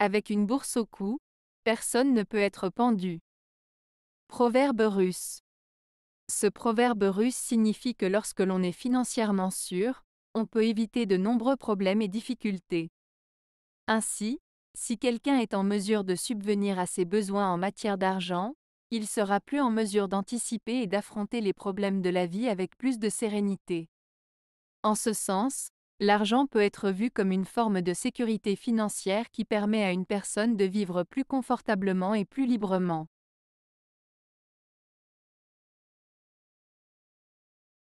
Avec une bourse au cou, personne ne peut être pendu. Proverbe russe. Ce proverbe russe signifie que lorsque l'on est financièrement sûr, on peut éviter de nombreux problèmes et difficultés. Ainsi, si quelqu'un est en mesure de subvenir à ses besoins en matière d'argent, il sera plus en mesure d'anticiper et d'affronter les problèmes de la vie avec plus de sérénité. En ce sens, L'argent peut être vu comme une forme de sécurité financière qui permet à une personne de vivre plus confortablement et plus librement.